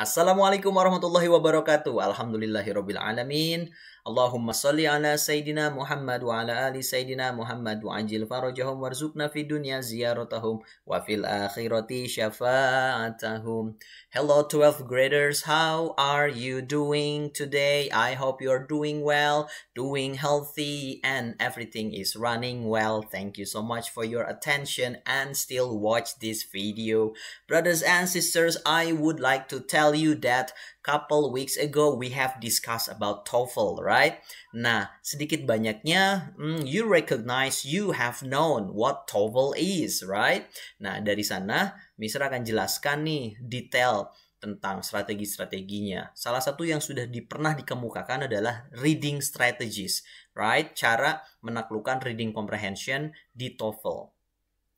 Assalamualaikum warahmatullahi wabarakatuh. Alhamdulillahirabbil alamin. Allahumma salli ala sayidina Muhammad wa ala ali sayidina Muhammad wa anjil farajahum warzuqna fid dunya ziyaratahum wa fil akhirati syafa'atahum. Hello 12th graders, how are you doing today? I hope you're doing well, doing healthy and everything is running well. Thank you so much for your attention and still watch this video. Brothers and sisters, I would like to tell tell you that couple weeks ago we have discussed about TOEFL, right? Nah, sedikit banyaknya hmm, you recognize, you have known what TOEFL is, right? Nah, dari sana Misra akan jelaskan nih detail tentang strategi-strateginya. Salah satu yang sudah di, pernah dikemukakan adalah reading strategies, right? Cara menaklukkan reading comprehension di TOEFL.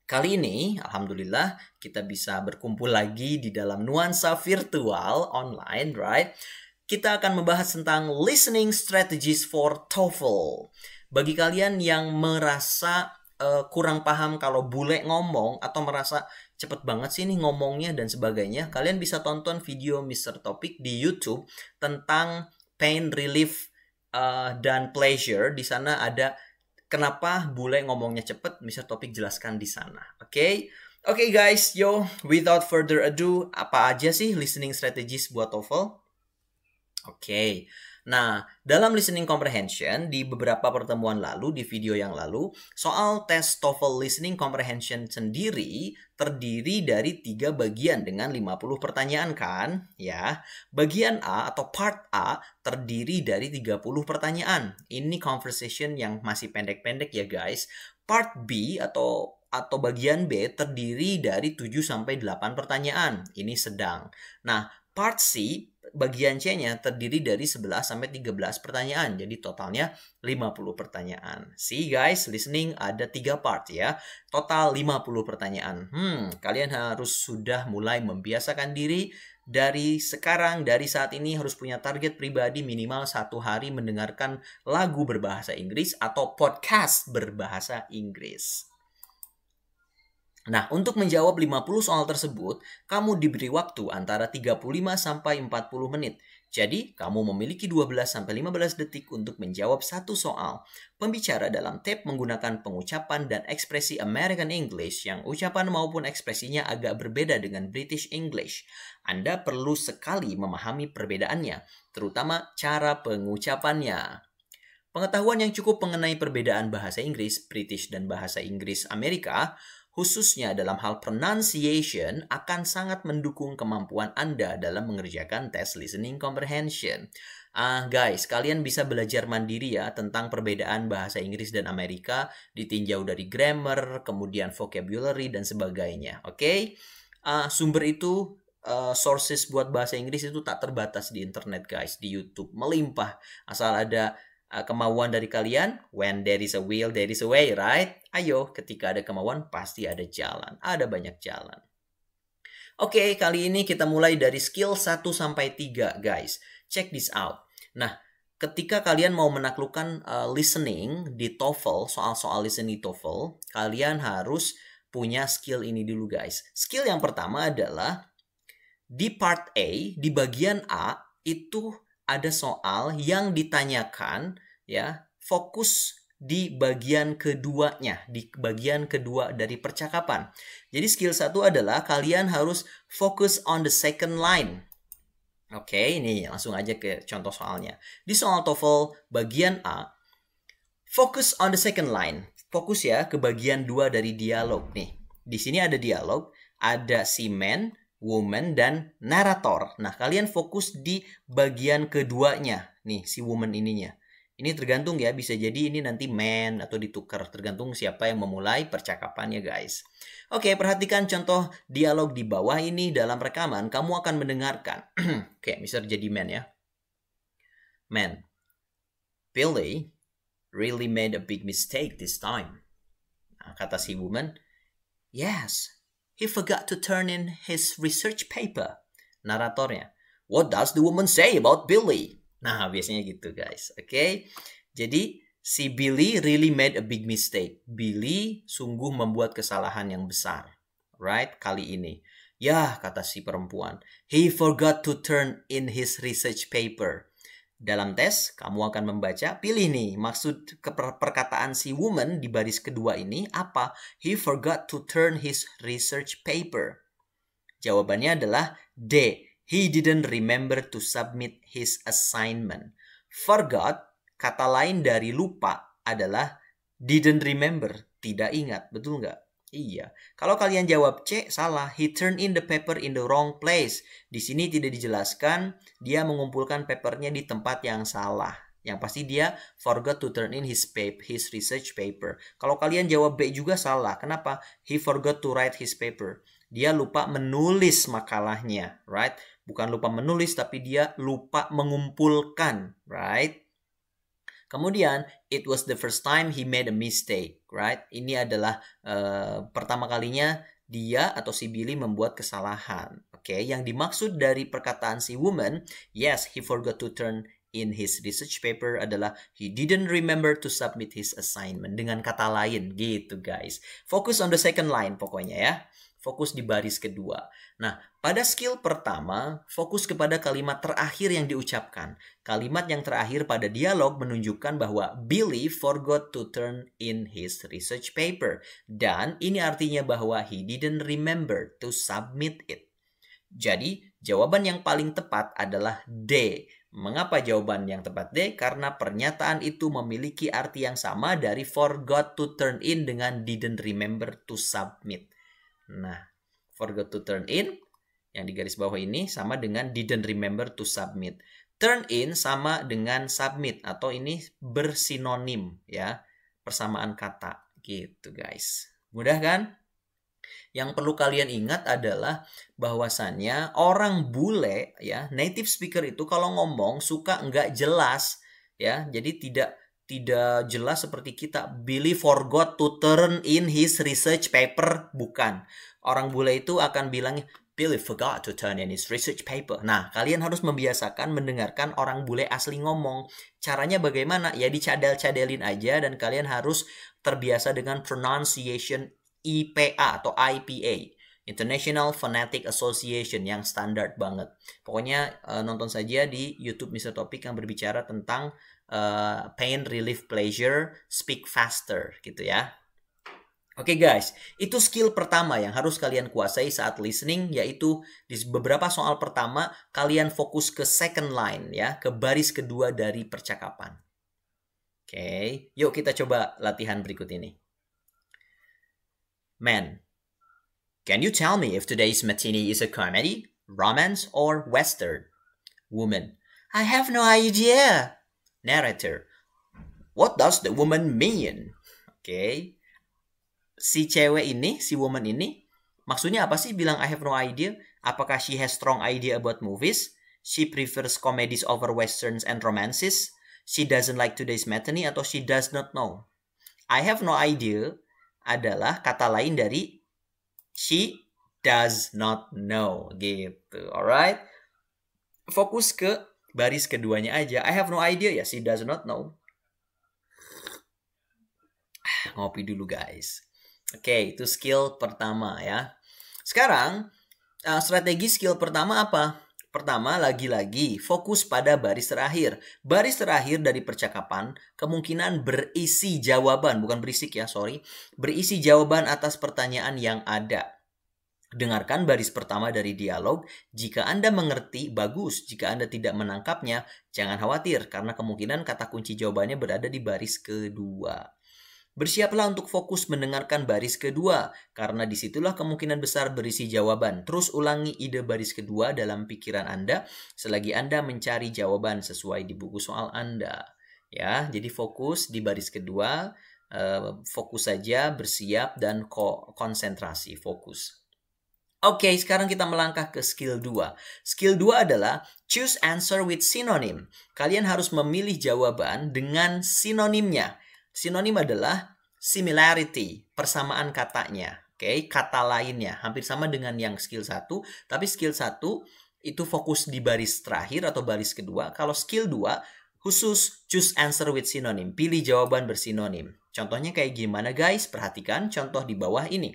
Kali ini, alhamdulillah, kita bisa berkumpul lagi di dalam nuansa virtual online, right? Kita akan membahas tentang listening strategies for TOEFL. Bagi kalian yang merasa uh, kurang paham kalau bule ngomong atau merasa cepet banget sih nih ngomongnya dan sebagainya, kalian bisa tonton video Mr. Topic di YouTube tentang pain relief uh, dan pleasure. Di sana ada Kenapa bule ngomongnya cepet? Mr. Topik jelaskan di sana. Oke? Okay? Oke okay guys, yo, without further ado, apa aja sih listening strategies buat TOEFL? Oke. Okay. Nah, dalam listening comprehension di beberapa pertemuan lalu di video yang lalu, soal tes TOEFL listening comprehension sendiri terdiri dari tiga bagian dengan 50 pertanyaan kan? Ya, bagian A atau part A terdiri dari 30 pertanyaan. Ini conversation yang masih pendek-pendek ya guys. Part B atau atau bagian B terdiri dari 7 sampai 8 pertanyaan. Ini sedang. Nah, part C bagian C-nya terdiri dari 11 sampai 13 pertanyaan. Jadi totalnya 50 pertanyaan. See guys, listening ada 3 part ya. Total 50 pertanyaan. Hmm, kalian harus sudah mulai membiasakan diri dari sekarang, dari saat ini harus punya target pribadi minimal satu hari mendengarkan lagu berbahasa Inggris atau podcast berbahasa Inggris. Nah, untuk menjawab 50 soal tersebut, kamu diberi waktu antara 35 sampai 40 menit. Jadi, kamu memiliki 12 sampai 15 detik untuk menjawab satu soal. Pembicara dalam tape menggunakan pengucapan dan ekspresi American English yang ucapan maupun ekspresinya agak berbeda dengan British English. Anda perlu sekali memahami perbedaannya, terutama cara pengucapannya. Pengetahuan yang cukup mengenai perbedaan bahasa Inggris British dan bahasa Inggris Amerika khususnya dalam hal pronunciation, akan sangat mendukung kemampuan Anda dalam mengerjakan tes listening comprehension. Ah, uh, guys, kalian bisa belajar mandiri ya tentang perbedaan bahasa Inggris dan Amerika, ditinjau dari grammar, kemudian vocabulary, dan sebagainya. Oke, okay? uh, sumber itu uh, sources buat bahasa Inggris itu tak terbatas di internet guys di YouTube melimpah asal ada Ah, kemauan dari kalian, when there is a will, there is a way, right? Ayo, ketika ada kemauan, pasti ada jalan. Ada banyak jalan. Oke, okay, kali ini kita mulai dari skill 1 sampai 3, guys. Check this out. Nah, ketika kalian mau menaklukkan uh, listening di TOEFL, soal-soal listening di TOEFL, kalian harus punya skill ini dulu, guys. Skill yang pertama adalah di part A, di bagian A, itu ada soal yang ditanyakan ya fokus di bagian keduanya, di bagian kedua dari percakapan. Jadi skill satu adalah kalian harus fokus on the second line. Oke, ini langsung aja ke contoh soalnya. Di soal TOEFL bagian A, fokus on the second line. Fokus ya ke bagian dua dari dialog nih. Di sini ada dialog, ada si man, woman, dan narator. Nah, kalian fokus di bagian keduanya. Nih, si woman ininya ini tergantung ya, bisa jadi ini nanti men atau ditukar, tergantung siapa yang memulai percakapannya guys. Oke, perhatikan contoh dialog di bawah ini dalam rekaman, kamu akan mendengarkan. Oke, misal jadi men ya. Men. Billy really made a big mistake this time. Nah, kata si woman, yes, he forgot to turn in his research paper. Naratornya, what does the woman say about Billy? Nah, biasanya gitu guys. Oke. Okay? Jadi si Billy really made a big mistake. Billy sungguh membuat kesalahan yang besar. Right? Kali ini. Ya, kata si perempuan. He forgot to turn in his research paper. Dalam tes, kamu akan membaca, pilih nih, maksud perkataan si woman di baris kedua ini apa? He forgot to turn his research paper. Jawabannya adalah D. He didn't remember to submit his assignment. Forgot, kata lain dari lupa adalah didn't remember, tidak ingat, betul nggak? Iya. Kalau kalian jawab C, salah. He turned in the paper in the wrong place. Di sini tidak dijelaskan dia mengumpulkan papernya di tempat yang salah. Yang pasti dia forgot to turn in his paper, his research paper. Kalau kalian jawab B juga salah. Kenapa? He forgot to write his paper. Dia lupa menulis makalahnya, right? Bukan lupa menulis, tapi dia lupa mengumpulkan, right? Kemudian, it was the first time he made a mistake, right? Ini adalah uh, pertama kalinya dia atau si Billy membuat kesalahan. Oke, okay? yang dimaksud dari perkataan si woman, yes, he forgot to turn in his research paper adalah he didn't remember to submit his assignment. Dengan kata lain gitu guys. Fokus on the second line pokoknya ya. Fokus di baris kedua. Nah, pada skill pertama, fokus kepada kalimat terakhir yang diucapkan. Kalimat yang terakhir pada dialog menunjukkan bahwa Billy forgot to turn in his research paper. Dan ini artinya bahwa he didn't remember to submit it. Jadi, jawaban yang paling tepat adalah D. Mengapa jawaban yang tepat D? Karena pernyataan itu memiliki arti yang sama dari forgot to turn in dengan didn't remember to submit. Nah, forgot to turn in yang di garis bawah ini sama dengan didn't remember to submit. Turn in sama dengan submit atau ini bersinonim ya, persamaan kata gitu guys. Mudah kan? Yang perlu kalian ingat adalah bahwasannya orang bule ya, native speaker itu kalau ngomong suka nggak jelas ya, jadi tidak tidak jelas seperti kita. Billy forgot to turn in his research paper, bukan. Orang bule itu akan bilang Billy forgot to turn in his research paper. Nah, kalian harus membiasakan mendengarkan orang bule asli ngomong. Caranya bagaimana? Ya dicadel-cadelin aja dan kalian harus terbiasa dengan pronunciation IPA atau IPA. International Phonetic Association yang standar banget. Pokoknya uh, nonton saja di YouTube Mr. topik yang berbicara tentang uh, pain relief pleasure, speak faster gitu ya. Oke okay guys, itu skill pertama yang harus kalian kuasai saat listening yaitu di beberapa soal pertama kalian fokus ke second line ya, ke baris kedua dari percakapan. Oke, okay. yuk kita coba latihan berikut ini. Man, can you tell me if today's matinee is a comedy, romance, or western? Woman, I have no idea. Narrator, what does the woman mean? Oke. Okay si cewek ini, si woman ini, maksudnya apa sih bilang I have no idea? Apakah she has strong idea about movies? She prefers comedies over westerns and romances? She doesn't like today's matinee atau she does not know? I have no idea adalah kata lain dari she does not know gitu. Alright. Fokus ke baris keduanya aja. I have no idea ya she does not know. Ngopi dulu guys. Oke, okay, itu skill pertama ya. Sekarang, uh, strategi skill pertama apa? Pertama, lagi-lagi fokus pada baris terakhir. Baris terakhir dari percakapan kemungkinan berisi jawaban, bukan berisik ya, sorry. Berisi jawaban atas pertanyaan yang ada. Dengarkan baris pertama dari dialog. Jika Anda mengerti, bagus. Jika Anda tidak menangkapnya, jangan khawatir karena kemungkinan kata kunci jawabannya berada di baris kedua. Bersiaplah untuk fokus mendengarkan baris kedua, karena disitulah kemungkinan besar berisi jawaban. Terus ulangi ide baris kedua dalam pikiran Anda selagi Anda mencari jawaban sesuai di buku soal Anda. Ya, jadi fokus di baris kedua, eh, fokus saja, bersiap, dan konsentrasi, fokus. Oke, okay, sekarang kita melangkah ke skill 2. Skill 2 adalah choose answer with synonym. Kalian harus memilih jawaban dengan sinonimnya. Sinonim adalah similarity, persamaan katanya. Oke, okay? kata lainnya hampir sama dengan yang skill 1, tapi skill 1 itu fokus di baris terakhir atau baris kedua. Kalau skill 2 khusus choose answer with synonym, pilih jawaban bersinonim. Contohnya kayak gimana guys? Perhatikan contoh di bawah ini.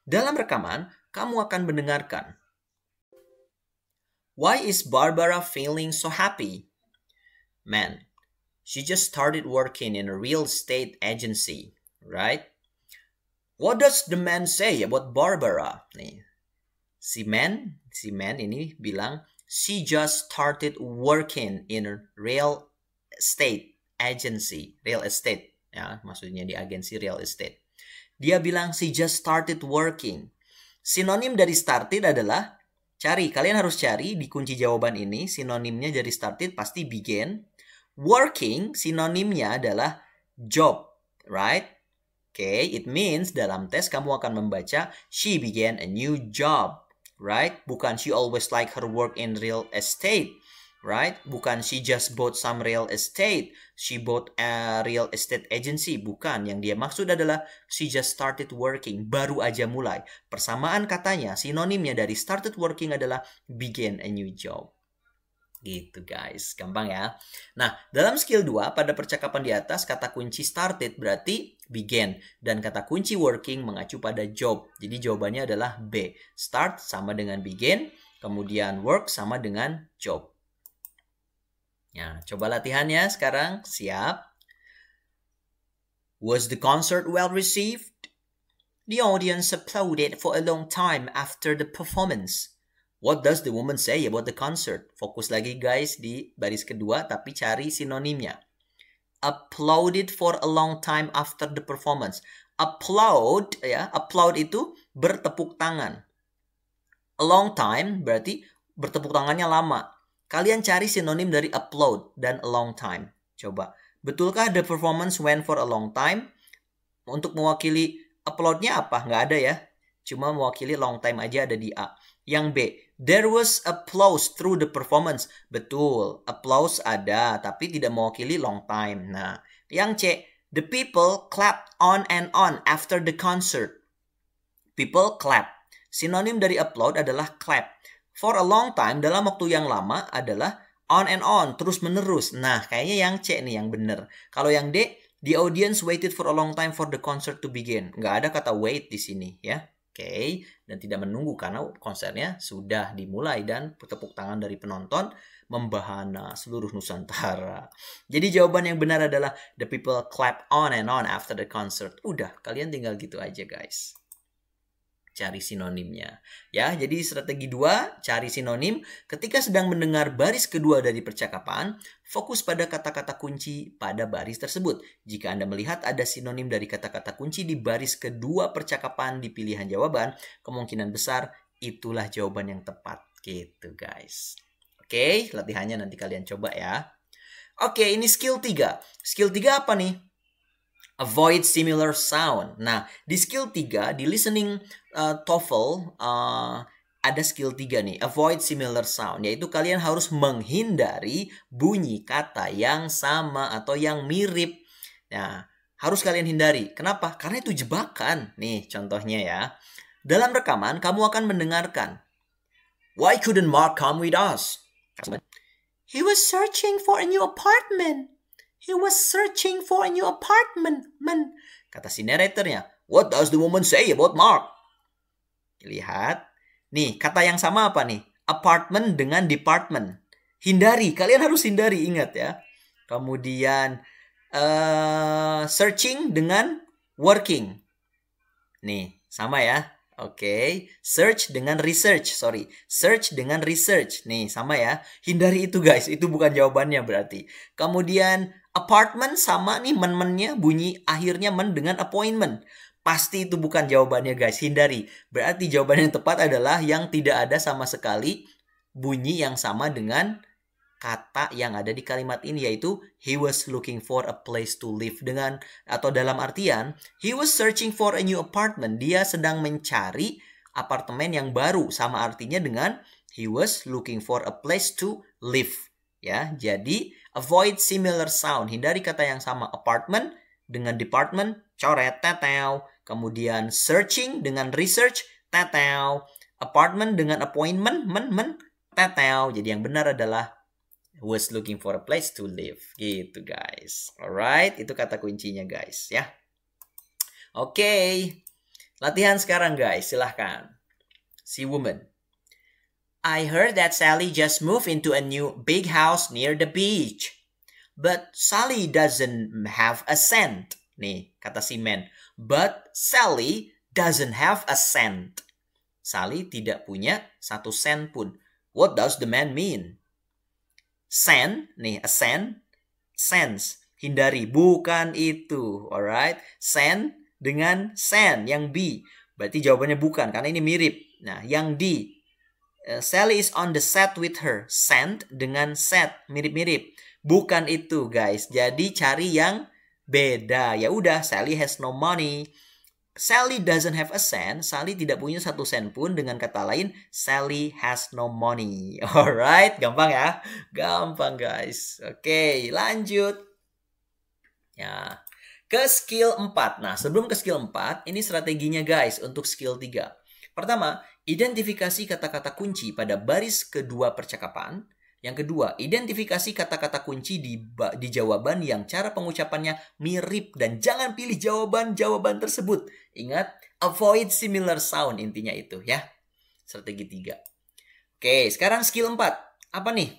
Dalam rekaman, kamu akan mendengarkan. Why is Barbara feeling so happy? Man, She just started working in a real estate agency, right? What does the man say about Barbara? Nih. Si man, si man ini bilang, she just started working in a real estate agency, real estate ya, maksudnya di agensi real estate. Dia bilang she just started working. Sinonim dari started adalah cari. Kalian harus cari di kunci jawaban ini sinonimnya dari started pasti begin, Working sinonimnya adalah job, right? Okay, it means dalam tes kamu akan membaca she began a new job, right? Bukan she always like her work in real estate, right? Bukan she just bought some real estate, she bought a real estate agency, bukan. Yang dia maksud adalah she just started working, baru aja mulai. Persamaan katanya, sinonimnya dari started working adalah begin a new job. Gitu guys, gampang ya. Nah, dalam skill 2 pada percakapan di atas kata kunci started berarti begin dan kata kunci working mengacu pada job. Jadi jawabannya adalah B. Start sama dengan begin, kemudian work sama dengan job. Ya, coba latihannya sekarang. Siap? Was the concert well received? The audience applauded for a long time after the performance. What does the woman say about the concert? Fokus lagi guys di baris kedua tapi cari sinonimnya. Applauded for a long time after the performance. Applaud ya, applaud itu bertepuk tangan. A long time berarti bertepuk tangannya lama. Kalian cari sinonim dari applaud dan a long time. Coba, betulkah the performance went for a long time? Untuk mewakili applaudnya apa? Nggak ada ya. Cuma mewakili long time aja ada di A. Yang B, there was applause through the performance. Betul, applause ada, tapi tidak mewakili long time. Nah, yang C, the people clapped on and on after the concert. People clap. Sinonim dari applaud adalah clap. For a long time, dalam waktu yang lama adalah on and on, terus menerus. Nah, kayaknya yang C nih yang bener. Kalau yang D, the audience waited for a long time for the concert to begin. Nggak ada kata wait di sini ya okay? dan tidak menunggu karena konsernya sudah dimulai dan tepuk tangan dari penonton membahana seluruh Nusantara. Jadi jawaban yang benar adalah the people clap on and on after the concert. Udah, kalian tinggal gitu aja guys cari sinonimnya. Ya, jadi strategi dua, cari sinonim. Ketika sedang mendengar baris kedua dari percakapan, fokus pada kata-kata kunci pada baris tersebut. Jika Anda melihat ada sinonim dari kata-kata kunci di baris kedua percakapan di pilihan jawaban, kemungkinan besar itulah jawaban yang tepat. Gitu, guys. Oke, latihannya nanti kalian coba ya. Oke, ini skill 3. Skill 3 apa nih? avoid similar sound. Nah, di skill 3 di listening uh, TOEFL uh, ada skill 3 nih, avoid similar sound, yaitu kalian harus menghindari bunyi kata yang sama atau yang mirip. Nah, harus kalian hindari. Kenapa? Karena itu jebakan. Nih, contohnya ya. Dalam rekaman, kamu akan mendengarkan. Why couldn't Mark come with us? He was searching for a new apartment. He was searching for a new apartment, Men, Kata si narratornya. What does the woman say about Mark? Lihat. Nih, kata yang sama apa nih? Apartment dengan department. Hindari, kalian harus hindari, ingat ya. Kemudian uh, searching dengan working. Nih, sama ya. Oke, okay. search dengan research, sorry. Search dengan research. Nih, sama ya. Hindari itu guys, itu bukan jawabannya berarti. Kemudian Apartment sama nih men-mennya bunyi akhirnya men dengan appointment. Pasti itu bukan jawabannya guys, hindari. Berarti jawaban yang tepat adalah yang tidak ada sama sekali bunyi yang sama dengan kata yang ada di kalimat ini yaitu he was looking for a place to live dengan atau dalam artian he was searching for a new apartment dia sedang mencari apartemen yang baru sama artinya dengan he was looking for a place to live ya jadi Avoid similar sound. Hindari kata yang sama. Apartment dengan department, coret, tetel. Kemudian searching dengan research, tetel. Apartment dengan appointment, men, men, tetel. Jadi yang benar adalah was looking for a place to live. Gitu guys. Alright, itu kata kuncinya guys ya. Oke. Okay. Latihan sekarang guys, silahkan. Si woman. I heard that Sally just moved into a new big house near the beach. But Sally doesn't have a cent. Nih, kata si man. But Sally doesn't have a cent. Sally tidak punya satu sen pun. What does the man mean? Sen, nih, a sen, sense. Hindari, bukan itu. Alright, sen dengan sen yang B. Berarti jawabannya bukan, karena ini mirip. Nah, yang D, Eh, Sally is on the set with her. Sent dengan set, mirip-mirip. Bukan itu, guys. Jadi cari yang beda. Ya udah, Sally has no money. Sally doesn't have a cent. Sally tidak punya satu sen pun. Dengan kata lain, Sally has no money. Alright, gampang ya? Gampang guys. Oke, okay, lanjut. Ya, ke skill 4. Nah, sebelum ke skill 4, ini strateginya guys untuk skill 3. Pertama, Identifikasi kata-kata kunci pada baris kedua percakapan. Yang kedua, identifikasi kata-kata kunci di, di jawaban yang cara pengucapannya mirip dan jangan pilih jawaban-jawaban tersebut. Ingat, avoid similar sound intinya itu ya. Strategi tiga. Oke, sekarang skill empat. Apa nih?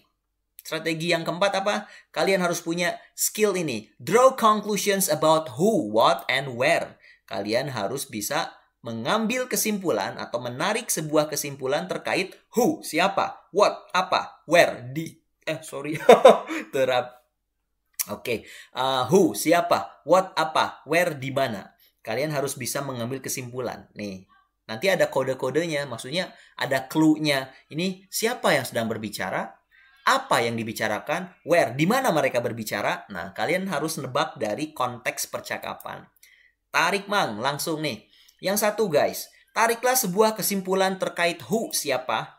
Strategi yang keempat apa? Kalian harus punya skill ini. Draw conclusions about who, what, and where. Kalian harus bisa mengambil kesimpulan atau menarik sebuah kesimpulan terkait who, siapa, what, apa, where, di, eh sorry, terap. Oke, okay. uh, eh, who, siapa, what, apa, where, di mana. Kalian harus bisa mengambil kesimpulan. Nih, nanti ada kode-kodenya, maksudnya ada clue-nya. Ini siapa yang sedang berbicara, apa yang dibicarakan, where, di mana mereka berbicara. Nah, kalian harus nebak dari konteks percakapan. Tarik mang, langsung nih. Yang satu guys, tariklah sebuah kesimpulan terkait who siapa.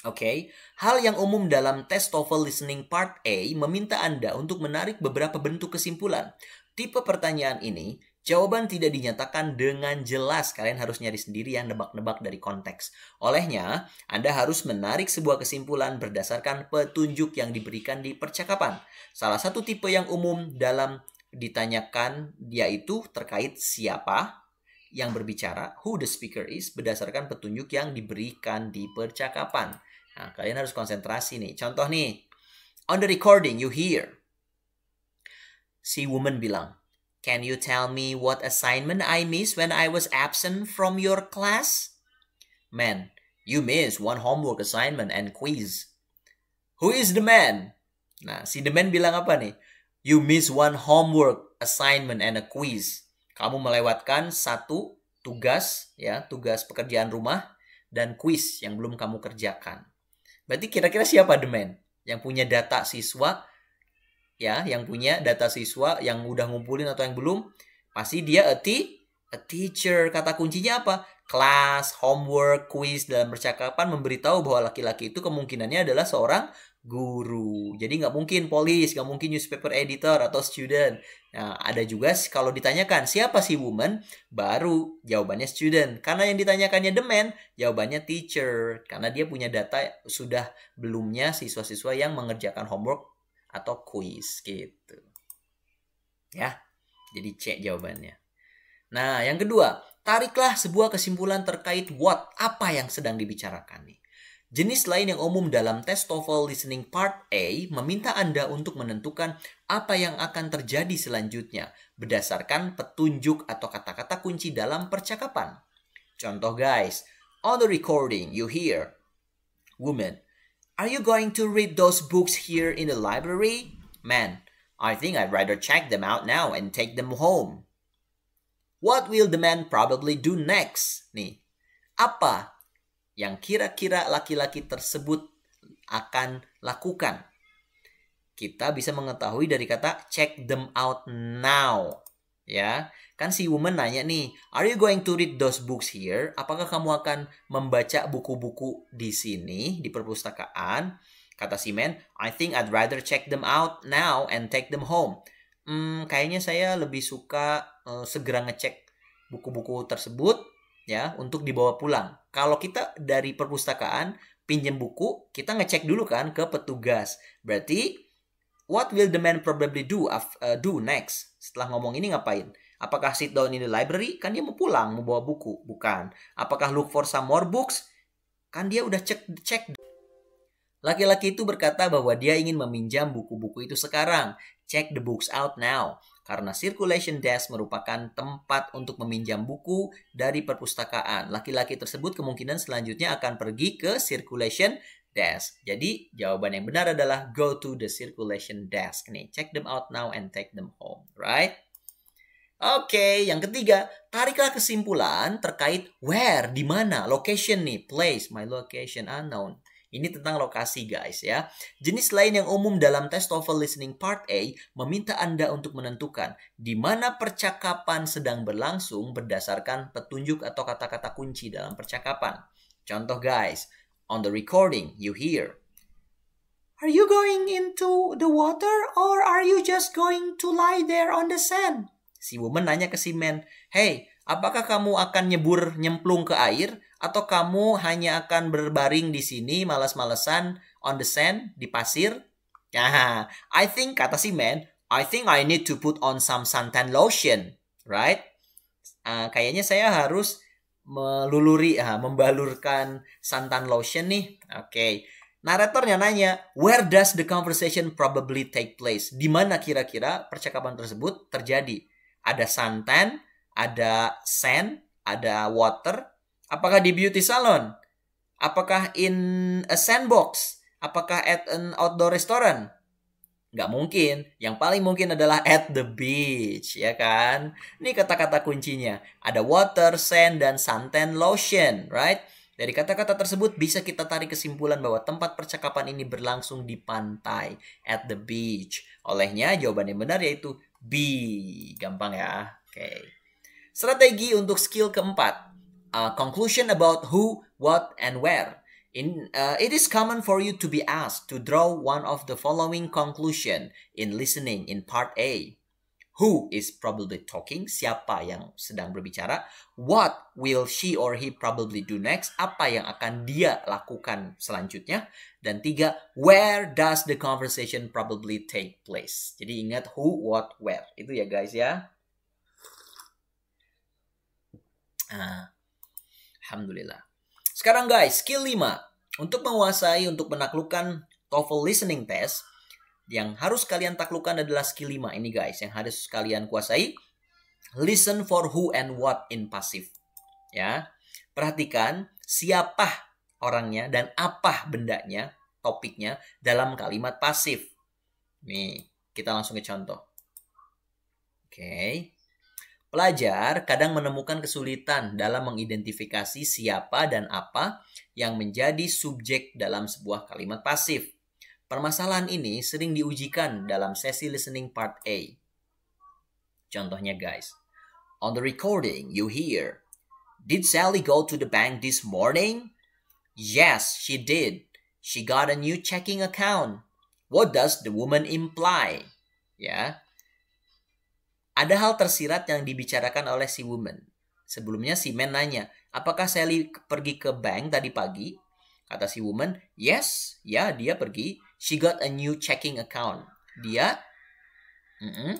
Oke, okay. hal yang umum dalam tes TOEFL Listening Part A meminta Anda untuk menarik beberapa bentuk kesimpulan. Tipe pertanyaan ini, jawaban tidak dinyatakan dengan jelas. Kalian harus nyari sendiri yang nebak-nebak dari konteks. Olehnya, Anda harus menarik sebuah kesimpulan berdasarkan petunjuk yang diberikan di percakapan. Salah satu tipe yang umum dalam ditanyakan yaitu terkait siapa, yang berbicara, who the speaker is, berdasarkan petunjuk yang diberikan di percakapan. Nah, kalian harus konsentrasi nih. Contoh nih, on the recording you hear, si woman bilang, Can you tell me what assignment I missed when I was absent from your class? Man, you missed one homework assignment and quiz. Who is the man? Nah, si the man bilang apa nih? You miss one homework assignment and a quiz. Kamu melewatkan satu tugas ya, tugas pekerjaan rumah dan kuis yang belum kamu kerjakan. Berarti kira-kira siapa the yang punya data siswa ya, yang punya data siswa yang udah ngumpulin atau yang belum? Pasti dia a, a teacher. Kata kuncinya apa? Kelas, homework, quiz dalam percakapan memberitahu bahwa laki-laki itu kemungkinannya adalah seorang guru. Jadi nggak mungkin polis, nggak mungkin newspaper editor atau student. Nah, ada juga kalau ditanyakan siapa sih woman, baru jawabannya student. Karena yang ditanyakannya the man, jawabannya teacher. Karena dia punya data sudah belumnya siswa-siswa yang mengerjakan homework atau quiz gitu. Ya, jadi cek jawabannya. Nah, yang kedua, tariklah sebuah kesimpulan terkait what, apa yang sedang dibicarakan nih. Jenis lain yang umum dalam tes TOEFL Listening Part A meminta Anda untuk menentukan apa yang akan terjadi selanjutnya berdasarkan petunjuk atau kata-kata kunci dalam percakapan. Contoh guys, on the recording you hear, Woman, are you going to read those books here in the library? Man, I think I'd rather check them out now and take them home. What will the man probably do next? Nih, apa yang kira-kira laki-laki tersebut akan lakukan. Kita bisa mengetahui dari kata check them out now. Ya, kan si woman nanya nih, are you going to read those books here? Apakah kamu akan membaca buku-buku di sini di perpustakaan? Kata si man, I think I'd rather check them out now and take them home. Hmm, kayaknya saya lebih suka uh, segera ngecek buku-buku tersebut ya untuk dibawa pulang. Kalau kita dari perpustakaan pinjam buku, kita ngecek dulu kan ke petugas. Berarti what will the man probably do uh, do next? Setelah ngomong ini ngapain? Apakah sit down in the library? Kan dia mau pulang, mau bawa buku, bukan. Apakah look for some more books? Kan dia udah cek cek. Laki-laki itu berkata bahwa dia ingin meminjam buku-buku itu sekarang. Check the books out now karena circulation desk merupakan tempat untuk meminjam buku dari perpustakaan. Laki-laki tersebut kemungkinan selanjutnya akan pergi ke circulation desk. Jadi jawaban yang benar adalah go to the circulation desk nih. Check them out now and take them home, right? Oke, okay, yang ketiga, tariklah kesimpulan terkait where, di mana, location nih, place, my location unknown. Ini tentang lokasi guys ya. Jenis lain yang umum dalam tes TOEFL Listening Part A meminta Anda untuk menentukan di mana percakapan sedang berlangsung berdasarkan petunjuk atau kata-kata kunci dalam percakapan. Contoh guys, on the recording you hear Are you going into the water or are you just going to lie there on the sand? Si woman nanya ke si man, "Hey, apakah kamu akan nyebur nyemplung ke air atau kamu hanya akan berbaring di sini malas-malesan on the sand di pasir? Nah, I think kata si man, I think I need to put on some suntan lotion, right? Uh, kayaknya saya harus meluluri, uh, membalurkan suntan lotion nih. Oke. Okay. Naratornya nanya, where does the conversation probably take place? Di mana kira-kira percakapan tersebut terjadi? Ada suntan, ada sand, ada water, Apakah di beauty salon? Apakah in a sandbox? Apakah at an outdoor restaurant? Nggak mungkin. Yang paling mungkin adalah at the beach, ya kan? Ini kata-kata kuncinya. Ada water, sand, dan suntan lotion, right? Dari kata-kata tersebut bisa kita tarik kesimpulan bahwa tempat percakapan ini berlangsung di pantai, at the beach. Olehnya jawaban yang benar yaitu B. Gampang ya. Oke. Okay. Strategi untuk skill keempat uh, conclusion about who, what, and where. In, uh, it is common for you to be asked to draw one of the following conclusion in listening in part A. Who is probably talking? Siapa yang sedang berbicara? What will she or he probably do next? Apa yang akan dia lakukan selanjutnya? Dan tiga, where does the conversation probably take place? Jadi ingat who, what, where. Itu ya guys ya. Uh, Alhamdulillah. Sekarang guys, skill 5. Untuk menguasai, untuk menaklukkan TOEFL Listening Test, yang harus kalian taklukkan adalah skill 5 ini guys, yang harus kalian kuasai. Listen for who and what in passive. Ya. Perhatikan siapa orangnya dan apa bendanya, topiknya dalam kalimat pasif. Nih, kita langsung ke contoh. Oke. Pelajar kadang menemukan kesulitan dalam mengidentifikasi siapa dan apa yang menjadi subjek dalam sebuah kalimat pasif. Permasalahan ini sering diujikan dalam sesi listening part A. Contohnya guys, on the recording you hear, Did Sally go to the bank this morning? Yes, she did. She got a new checking account. What does the woman imply? Ya, ada hal tersirat yang dibicarakan oleh si woman. Sebelumnya si man nanya, apakah Sally pergi ke bank tadi pagi? Kata si woman, yes, ya dia pergi. She got a new checking account. Dia mm -mm,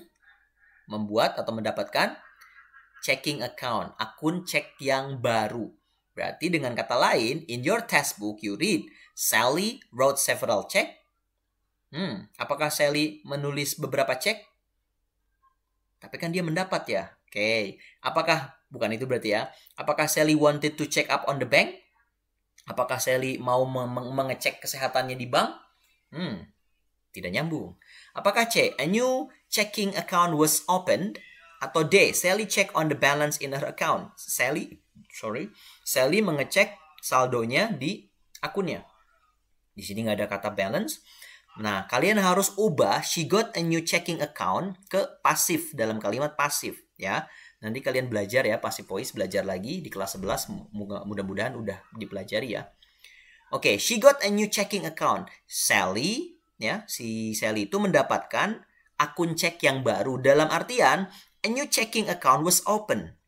membuat atau mendapatkan checking account, akun cek yang baru. Berarti dengan kata lain, in your textbook you read, Sally wrote several check. Hmm, apakah Sally menulis beberapa cek? Tapi kan dia mendapat ya. Oke. Okay. Apakah bukan itu berarti ya? Apakah Sally wanted to check up on the bank? Apakah Sally mau mengecek kesehatannya di bank? Hmm, tidak nyambung. Apakah C, a new checking account was opened? Atau D, Sally check on the balance in her account. Sally, sorry, Sally mengecek saldonya di akunnya. Di sini nggak ada kata balance, Nah, kalian harus ubah she got a new checking account ke pasif dalam kalimat pasif ya. Nanti kalian belajar ya pasif voice belajar lagi di kelas 11 mudah-mudahan udah dipelajari ya. Oke, okay, she got a new checking account. Sally ya, si Sally itu mendapatkan akun cek yang baru dalam artian a new checking account was open.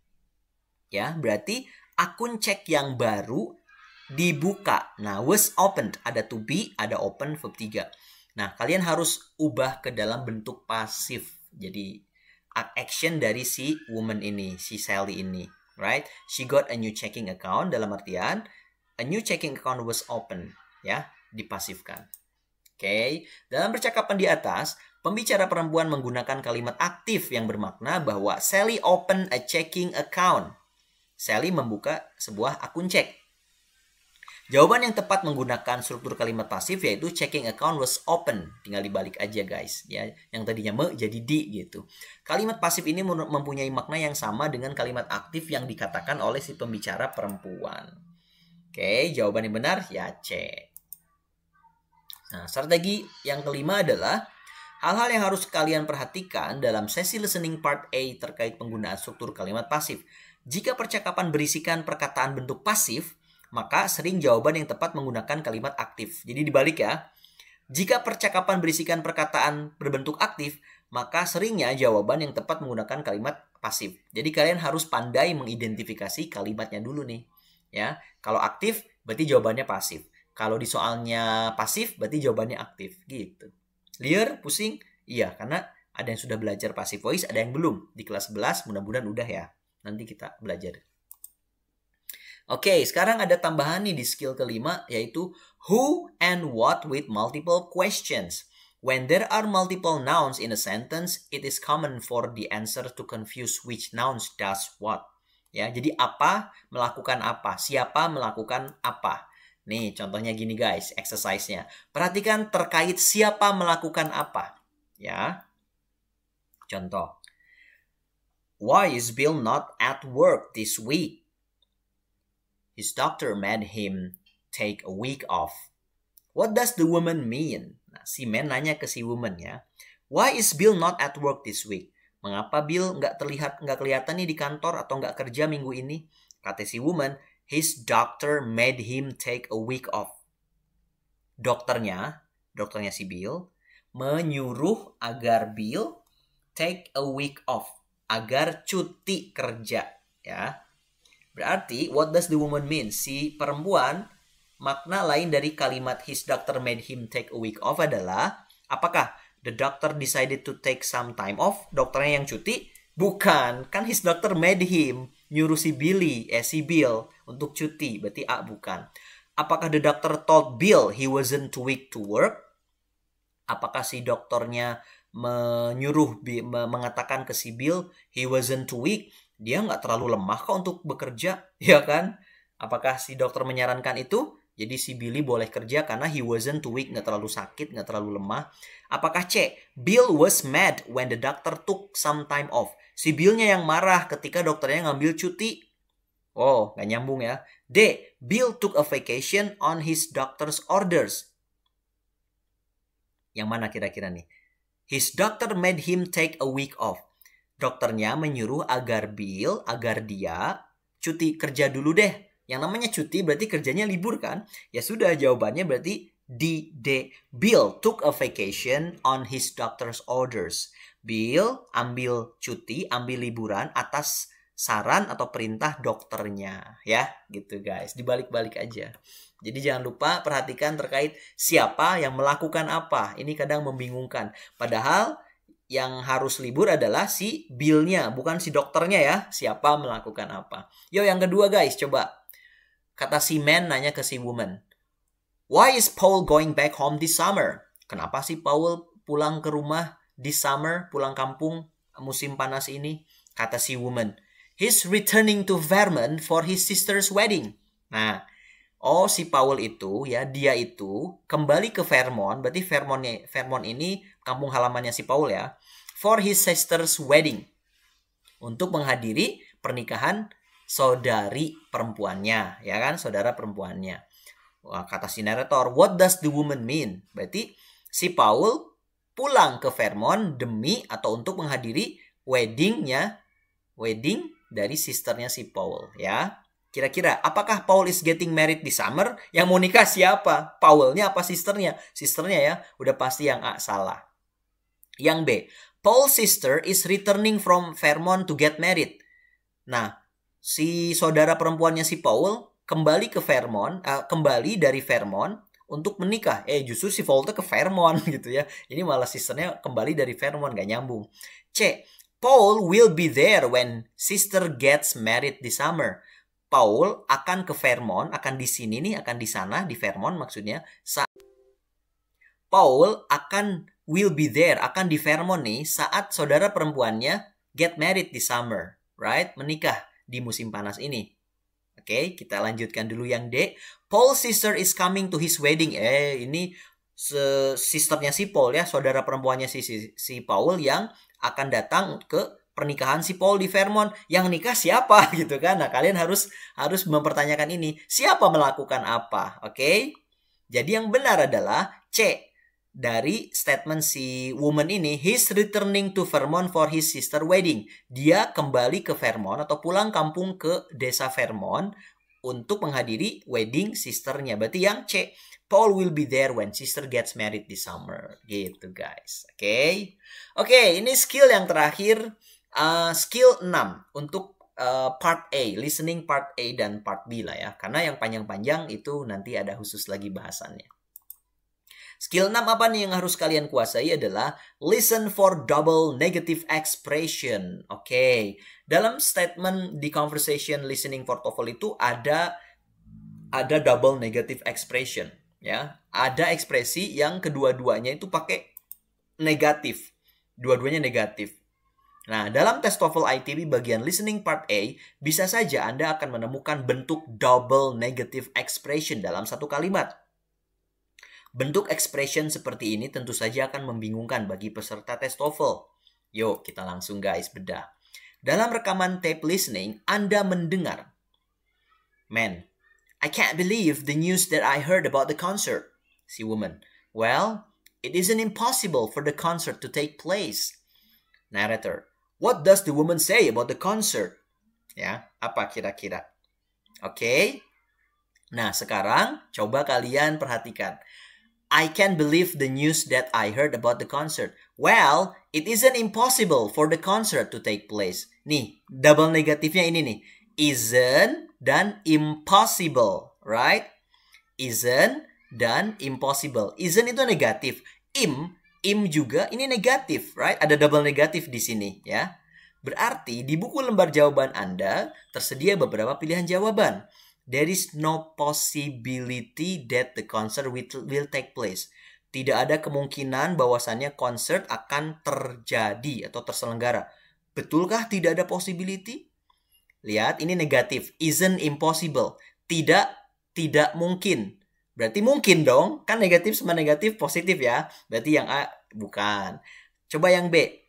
Ya, berarti akun cek yang baru dibuka. Nah, was opened ada to be, ada open verb 3. Nah, kalian harus ubah ke dalam bentuk pasif. Jadi action dari si woman ini, si Sally ini, right? She got a new checking account dalam artian a new checking account was open, ya, dipasifkan. Oke, okay. dalam percakapan di atas, pembicara perempuan menggunakan kalimat aktif yang bermakna bahwa Sally open a checking account. Sally membuka sebuah akun cek. Jawaban yang tepat menggunakan struktur kalimat pasif yaitu checking account was open. Tinggal dibalik aja guys. ya Yang tadinya me jadi di gitu. Kalimat pasif ini mempunyai makna yang sama dengan kalimat aktif yang dikatakan oleh si pembicara perempuan. Oke, jawaban yang benar ya C. Nah, strategi yang kelima adalah Hal-hal yang harus kalian perhatikan dalam sesi listening part A terkait penggunaan struktur kalimat pasif. Jika percakapan berisikan perkataan bentuk pasif, maka sering jawaban yang tepat menggunakan kalimat aktif. Jadi dibalik ya. Jika percakapan berisikan perkataan berbentuk aktif, maka seringnya jawaban yang tepat menggunakan kalimat pasif. Jadi kalian harus pandai mengidentifikasi kalimatnya dulu nih. Ya, kalau aktif berarti jawabannya pasif. Kalau di soalnya pasif berarti jawabannya aktif gitu. Liar, pusing? Iya, karena ada yang sudah belajar pasif voice, ada yang belum. Di kelas 11 mudah-mudahan udah ya. Nanti kita belajar. Oke, sekarang ada tambahan nih di skill kelima yaitu who and what with multiple questions. When there are multiple nouns in a sentence, it is common for the answer to confuse which nouns does what. Ya, jadi apa melakukan apa, siapa melakukan apa. Nih, contohnya gini guys, exercise-nya. Perhatikan terkait siapa melakukan apa, ya. Contoh. Why is Bill not at work this week? His doctor made him take a week off. What does the woman mean? Nah, si man nanya ke si woman ya. Why is Bill not at work this week? Mengapa Bill nggak terlihat nggak kelihatan nih di kantor atau nggak kerja minggu ini? Kata si woman, his doctor made him take a week off. Dokternya, dokternya si Bill, menyuruh agar Bill take a week off, agar cuti kerja ya. Berarti what does the woman mean? Si perempuan makna lain dari kalimat his doctor made him take a week off adalah apakah the doctor decided to take some time off? Dokternya yang cuti? Bukan, kan his doctor made him nyuruh si Billy, eh si Bill untuk cuti. Berarti A bukan. Apakah the doctor told Bill he wasn't too weak to work? Apakah si dokternya menyuruh mengatakan ke si Bill he wasn't too weak dia nggak terlalu lemah kok untuk bekerja, ya kan? Apakah si dokter menyarankan itu? Jadi si Billy boleh kerja karena he wasn't too weak, nggak terlalu sakit, nggak terlalu lemah. Apakah C. Bill was mad when the doctor took some time off. Si Billnya yang marah ketika dokternya ngambil cuti. Oh, nggak nyambung ya. D. Bill took a vacation on his doctor's orders. Yang mana kira-kira nih? His doctor made him take a week off dokternya menyuruh agar Bill, agar dia cuti kerja dulu deh. Yang namanya cuti berarti kerjanya libur kan? Ya sudah jawabannya berarti de Bill took a vacation on his doctor's orders. Bill ambil cuti, ambil liburan atas saran atau perintah dokternya ya gitu guys dibalik-balik aja jadi jangan lupa perhatikan terkait siapa yang melakukan apa ini kadang membingungkan padahal yang harus libur adalah si billnya, bukan si dokternya ya, siapa melakukan apa. Yo, yang kedua guys, coba. Kata si man nanya ke si woman. Why is Paul going back home this summer? Kenapa si Paul pulang ke rumah this summer, pulang kampung musim panas ini? Kata si woman. He's returning to Vermont for his sister's wedding. Nah, oh si Paul itu ya, dia itu kembali ke Vermont, berarti Vermont Vermont ini kampung halamannya si Paul ya, for his sister's wedding. Untuk menghadiri pernikahan saudari perempuannya, ya kan, saudara perempuannya. Wah, kata si narrator, what does the woman mean? Berarti si Paul pulang ke Vermont demi atau untuk menghadiri weddingnya, wedding dari sisternya si Paul, ya. Kira-kira apakah Paul is getting married di summer? Yang mau nikah siapa? Paulnya apa sisternya? Sisternya ya, udah pasti yang A salah. Yang B, Paul's sister is returning from Vermont to get married. Nah, si saudara perempuannya si Paul kembali ke Vermont, uh, kembali dari Vermont untuk menikah. Eh justru si Paul tuh ke Vermont gitu ya. Ini malah sisternya kembali dari Vermont gak nyambung. C. Paul will be there when sister gets married this summer. Paul akan ke Vermont, akan di sini nih, akan di sana di Vermont maksudnya. Paul akan will be there, akan di Vermont nih saat saudara perempuannya get married di summer, right? Menikah di musim panas ini. Oke, okay, kita lanjutkan dulu yang D. Paul's sister is coming to his wedding. Eh, ini sisternya si Paul ya, saudara perempuannya si, si, si Paul yang akan datang ke pernikahan si Paul di Vermont. Yang nikah siapa gitu kan? Nah, kalian harus harus mempertanyakan ini. Siapa melakukan apa? Oke? Okay? Jadi yang benar adalah C dari statement si woman ini, he's returning to Vermont for his sister wedding. Dia kembali ke Vermont atau pulang kampung ke desa Vermont untuk menghadiri wedding sisternya. Berarti yang C, Paul will be there when sister gets married this summer. Gitu guys, oke? Okay? Oke, okay, ini skill yang terakhir, uh, skill 6 untuk uh, part A, listening part A dan part B lah ya. Karena yang panjang-panjang itu nanti ada khusus lagi bahasannya. Skill 6 apa nih yang harus kalian kuasai adalah listen for double negative expression. Oke. Okay. Dalam statement di conversation listening for TOEFL itu ada ada double negative expression ya. Ada ekspresi yang kedua-duanya itu pakai negatif. Dua-duanya negatif. Nah, dalam tes TOEFL ITB bagian listening part A, bisa saja Anda akan menemukan bentuk double negative expression dalam satu kalimat. Bentuk expression seperti ini tentu saja akan membingungkan bagi peserta tes TOEFL. Yuk, kita langsung guys bedah. Dalam rekaman tape listening, Anda mendengar. Man, I can't believe the news that I heard about the concert. Si woman. Well, it isn't impossible for the concert to take place. Narrator. What does the woman say about the concert? Ya, apa kira-kira? Oke. Okay. Nah, sekarang coba kalian perhatikan. I can't believe the news that I heard about the concert. Well, it isn't impossible for the concert to take place. Nih, double negatifnya ini nih. Isn't dan impossible, right? Isn't dan impossible. Isn't itu negatif. Im, im juga ini negatif, right? Ada double negatif di sini, ya. Berarti di buku lembar jawaban Anda tersedia beberapa pilihan jawaban. There is no possibility that the concert will take place. Tidak ada kemungkinan bahwasannya konser akan terjadi atau terselenggara. Betulkah tidak ada possibility? Lihat, ini negatif. Isn't impossible. Tidak, tidak mungkin. Berarti mungkin dong. Kan negatif sama negatif positif ya. Berarti yang A bukan. Coba yang B.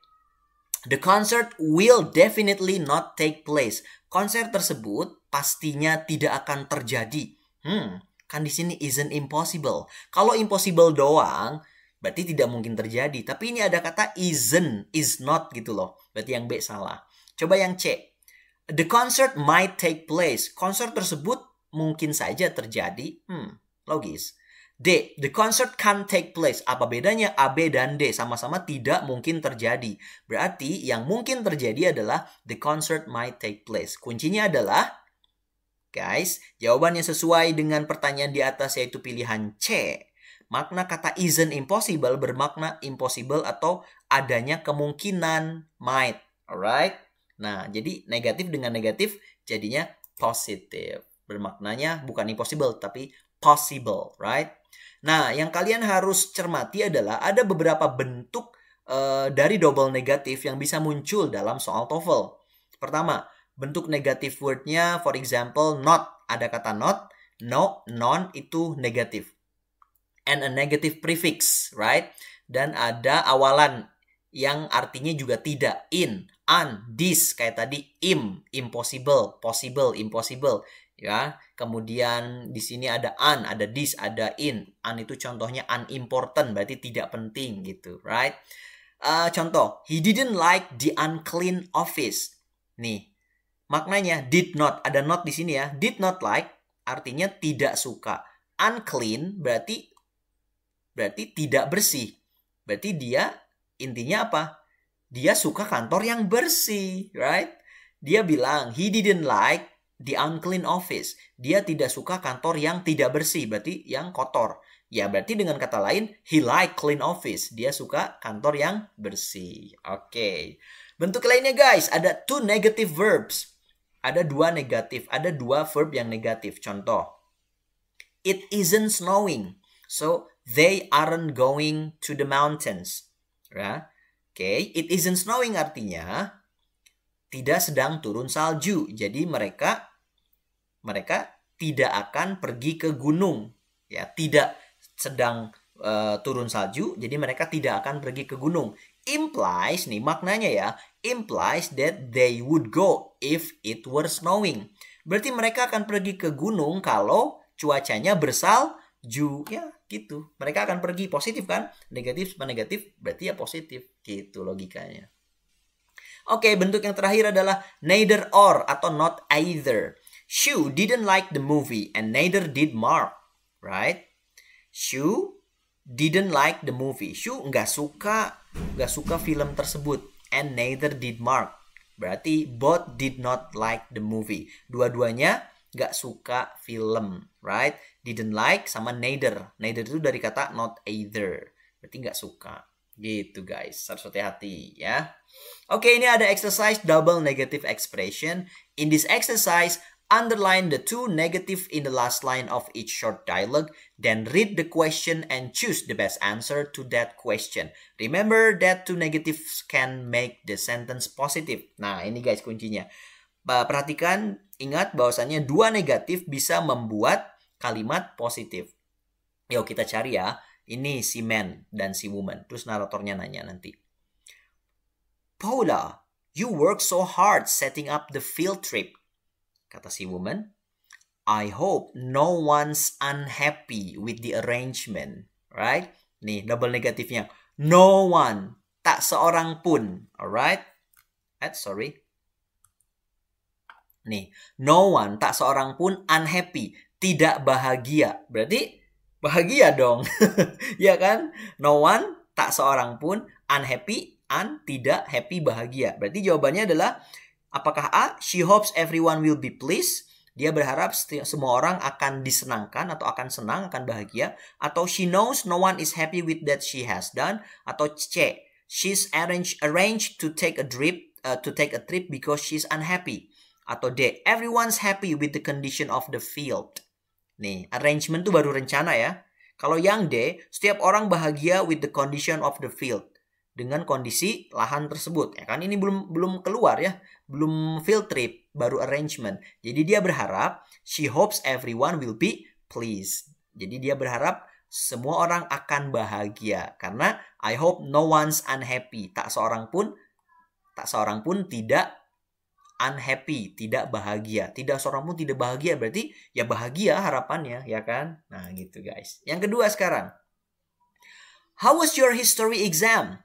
The concert will definitely not take place. Konser tersebut pastinya tidak akan terjadi. Hmm, kan di sini isn't impossible. Kalau impossible doang, berarti tidak mungkin terjadi. Tapi ini ada kata isn't, is not gitu loh. Berarti yang B salah. Coba yang C. The concert might take place. Konser tersebut mungkin saja terjadi. Hmm, logis. D. The concert can't take place. Apa bedanya A, B, dan D? Sama-sama tidak mungkin terjadi. Berarti yang mungkin terjadi adalah the concert might take place. Kuncinya adalah Guys, jawaban yang sesuai dengan pertanyaan di atas yaitu pilihan C. Makna kata isn't impossible bermakna impossible atau adanya kemungkinan might. Alright? Nah, jadi negatif dengan negatif jadinya positif. Bermaknanya bukan impossible tapi possible, right? Nah, yang kalian harus cermati adalah ada beberapa bentuk uh, dari double negatif yang bisa muncul dalam soal TOEFL. Pertama, Bentuk negatif wordnya, for example, not. Ada kata not, no, non itu negatif. And a negative prefix, right? Dan ada awalan yang artinya juga tidak. In, un, this, kayak tadi im, impossible, possible, impossible. Ya, kemudian di sini ada un, ada this, ada in. Un itu contohnya unimportant, berarti tidak penting gitu, right? Uh, contoh, he didn't like the unclean office. Nih, Maknanya did not, ada not di sini ya. Did not like artinya tidak suka. Unclean berarti berarti tidak bersih. Berarti dia intinya apa? Dia suka kantor yang bersih, right? Dia bilang he didn't like the unclean office. Dia tidak suka kantor yang tidak bersih, berarti yang kotor. Ya, berarti dengan kata lain, he like clean office. Dia suka kantor yang bersih. Oke. Okay. Bentuk lainnya guys, ada two negative verbs ada dua negatif, ada dua verb yang negatif. Contoh, it isn't snowing, so they aren't going to the mountains. Ya. Oke, okay. it isn't snowing artinya tidak sedang turun salju. Jadi mereka mereka tidak akan pergi ke gunung. Ya, tidak sedang uh, turun salju, jadi mereka tidak akan pergi ke gunung implies nih maknanya ya implies that they would go if it were snowing. Berarti mereka akan pergi ke gunung kalau cuacanya bersalju ya gitu. Mereka akan pergi positif kan? Negatif sama negatif berarti ya positif gitu logikanya. Oke, bentuk yang terakhir adalah neither or atau not either. Shu didn't like the movie and neither did Mark, right? Shu didn't like the movie. Shu nggak suka gak suka film tersebut and neither did Mark. Berarti both did not like the movie. Dua-duanya gak suka film, right? Didn't like sama neither. Neither itu dari kata not either. Berarti gak suka. Gitu guys, harus hati-hati ya. Oke, ini ada exercise double negative expression. In this exercise, Underline the two negative in the last line of each short dialogue, then read the question and choose the best answer to that question. Remember that two negatives can make the sentence positive. Nah, ini guys kuncinya. Perhatikan, ingat bahwasannya dua negatif bisa membuat kalimat positif. Yuk kita cari ya. Ini si man dan si woman. Terus naratornya nanya nanti. Paula, you work so hard setting up the field trip. Kata si woman, I hope no one's unhappy with the arrangement. Right? Nih, double negatifnya. No one. Tak seorang pun. Alright? Eh, sorry. Nih, no one. Tak seorang pun unhappy. Tidak bahagia. Berarti bahagia dong. ya kan? No one. Tak seorang pun unhappy. Un, tidak happy, bahagia. Berarti jawabannya adalah Apakah A, she hopes everyone will be pleased? Dia berharap semua orang akan disenangkan atau akan senang, akan bahagia. Atau she knows no one is happy with that she has done. Atau C, she's arranged arranged to take a trip uh, to take a trip because she's unhappy. Atau D, everyone's happy with the condition of the field. Nih, arrangement tuh baru rencana ya. Kalau yang D, setiap orang bahagia with the condition of the field dengan kondisi lahan tersebut ya kan ini belum belum keluar ya belum field trip baru arrangement jadi dia berharap she hopes everyone will be pleased jadi dia berharap semua orang akan bahagia karena I hope no one's unhappy tak seorang pun tak seorang pun tidak unhappy tidak bahagia tidak seorang pun tidak bahagia berarti ya bahagia harapannya ya kan nah gitu guys yang kedua sekarang How was your history exam?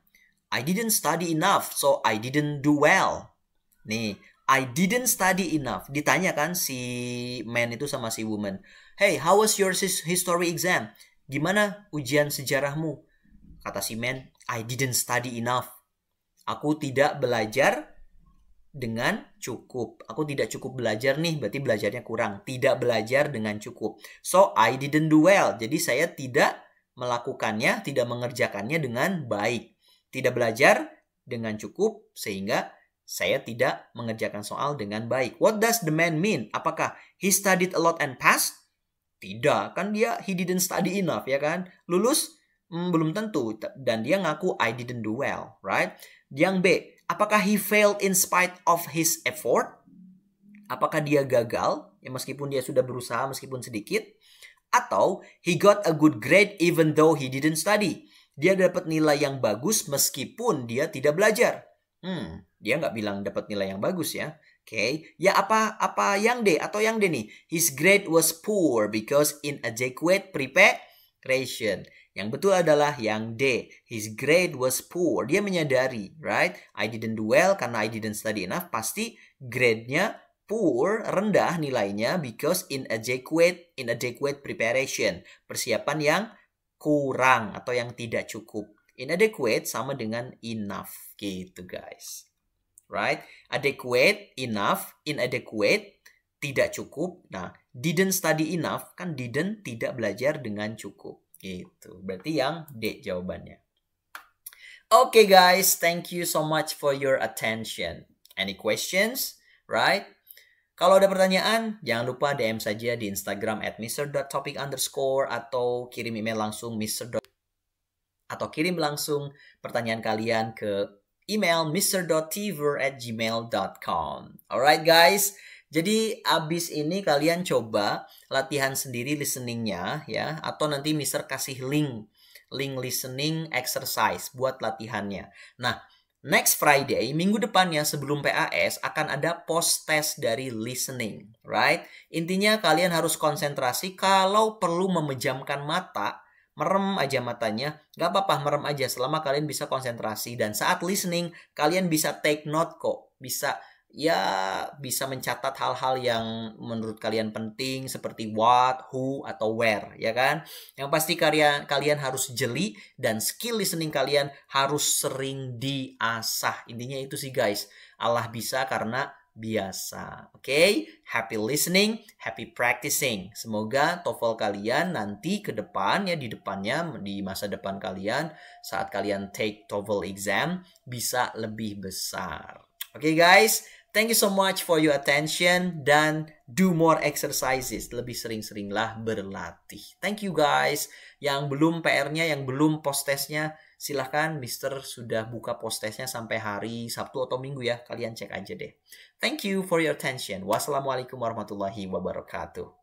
I didn't study enough, so I didn't do well. Nih, I didn't study enough. Ditanya kan si man itu sama si woman. Hey, how was your history exam? Gimana ujian sejarahmu? Kata si man, I didn't study enough. Aku tidak belajar dengan cukup. Aku tidak cukup belajar nih, berarti belajarnya kurang. Tidak belajar dengan cukup. So, I didn't do well. Jadi saya tidak melakukannya, tidak mengerjakannya dengan baik tidak belajar dengan cukup sehingga saya tidak mengerjakan soal dengan baik. What does the man mean? Apakah he studied a lot and passed? Tidak, kan dia he didn't study enough ya kan? Lulus hmm, belum tentu dan dia ngaku I didn't do well, right? Yang B, apakah he failed in spite of his effort? Apakah dia gagal ya meskipun dia sudah berusaha meskipun sedikit? Atau he got a good grade even though he didn't study? dia dapat nilai yang bagus meskipun dia tidak belajar. Hmm, dia nggak bilang dapat nilai yang bagus ya. Oke, okay. ya apa apa yang D atau yang D nih? His grade was poor because in adequate preparation. Yang betul adalah yang D. His grade was poor. Dia menyadari, right? I didn't do well karena I didn't study enough. Pasti grade-nya poor, rendah nilainya because in inadequate adequate preparation. Persiapan yang kurang atau yang tidak cukup. Inadequate sama dengan enough gitu guys. Right? Adequate, enough, inadequate, tidak cukup. Nah, didn't study enough kan didn't tidak belajar dengan cukup gitu. Berarti yang D jawabannya. Oke okay guys, thank you so much for your attention. Any questions? Right? Kalau ada pertanyaan, jangan lupa DM saja di Instagram at mister.topic underscore atau kirim email langsung mr_ atau kirim langsung pertanyaan kalian ke email mister.tiver at gmail.com. Alright guys, jadi abis ini kalian coba latihan sendiri listeningnya ya, atau nanti Mr kasih link link listening exercise buat latihannya. Nah, next Friday, minggu depannya sebelum PAS akan ada post test dari listening, right? Intinya kalian harus konsentrasi kalau perlu memejamkan mata, merem aja matanya, Gak apa-apa merem aja selama kalian bisa konsentrasi dan saat listening kalian bisa take note kok, bisa ya bisa mencatat hal-hal yang menurut kalian penting seperti what, who, atau where, ya kan? Yang pasti kalian kalian harus jeli dan skill listening kalian harus sering diasah. Intinya itu sih guys. Allah bisa karena biasa. Oke, okay? happy listening, happy practicing. Semoga TOEFL kalian nanti ke depan ya di depannya di masa depan kalian saat kalian take TOEFL exam bisa lebih besar. Oke okay, guys, Thank you so much for your attention dan do more exercises. Lebih sering-seringlah berlatih. Thank you guys. Yang belum PR-nya, yang belum post testnya, silahkan Mister sudah buka post testnya sampai hari Sabtu atau Minggu ya. Kalian cek aja deh. Thank you for your attention. Wassalamualaikum warahmatullahi wabarakatuh.